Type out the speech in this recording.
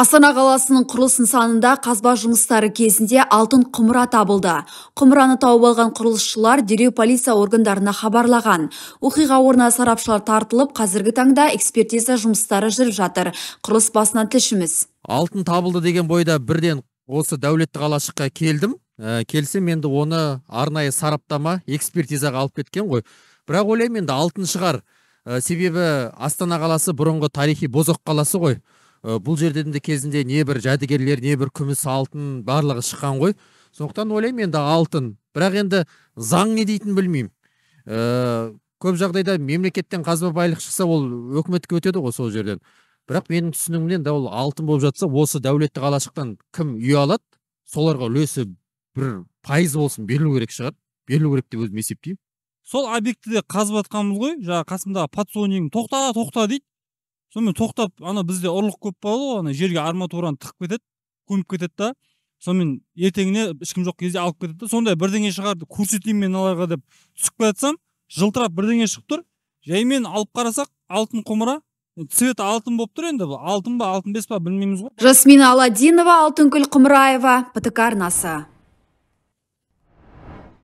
астана қаласының құрылыс нысанында қазба жұмыстары кезінде алтын құмыра табылды құмыраны тауып алған құрылысшылар дереу полиция органдарына хабарлаған оқиға орнына сарапшылар тартылып қазіргі таңда экспертиза жұмыстары жүріп жатыр құрылыс басынан тілшіміз алтын табылды деген бойда бірден осы дәулетті қалашыққа келдім ә, келсем енді оны арнайы сараптама экспертизаға алып кеткен ғой бірақ ойлаймын енді алтын шығар ә, себебі астана қаласы бұрынғы тарихи бозоқ қаласы ғой Э, бұл жерде де кезінде не бір жәдігерлер не бір күміс алтын барлығы шыққан ғой сондықтан ойлаймын енді алтын бірақ енді заң не дейтінін білмеймін ә, көп жағдайда мемлекеттен қазба байлық шықса ол өкіметке өтеді ғой сол жерден бірақ менің түсінігімнен да ол алтын болып жатса осы дәулетті қалашықтан кім үй алады соларға үлесі бір пайыз болсын берілу керек шығар берілу керек деп өзім есептеймін сол объектіде қазып жатқанбыз ғой жаңағы қасымдағы подсонигім тоқта тоқта дейді сонымен тоқтап ана бізде ұрлық көп болады ғой ана жерге арматураны тығып кетеді көміп кетеді да сонымен ертеңіне ешкім жоқ кезде алып кетеді да сондай бірдеңе шығарды көрсетейін мен мыналарға деп түсіп келе жатсам жылтырап бірдеңе шығып тұр Жәймен алып қарасақ алтын құмыра цветі алтын болып тұр енді бұл алтын ба алтын бес па білмейміз ғой жасмина аладдинова алтынгүл құмыраева птк арнасы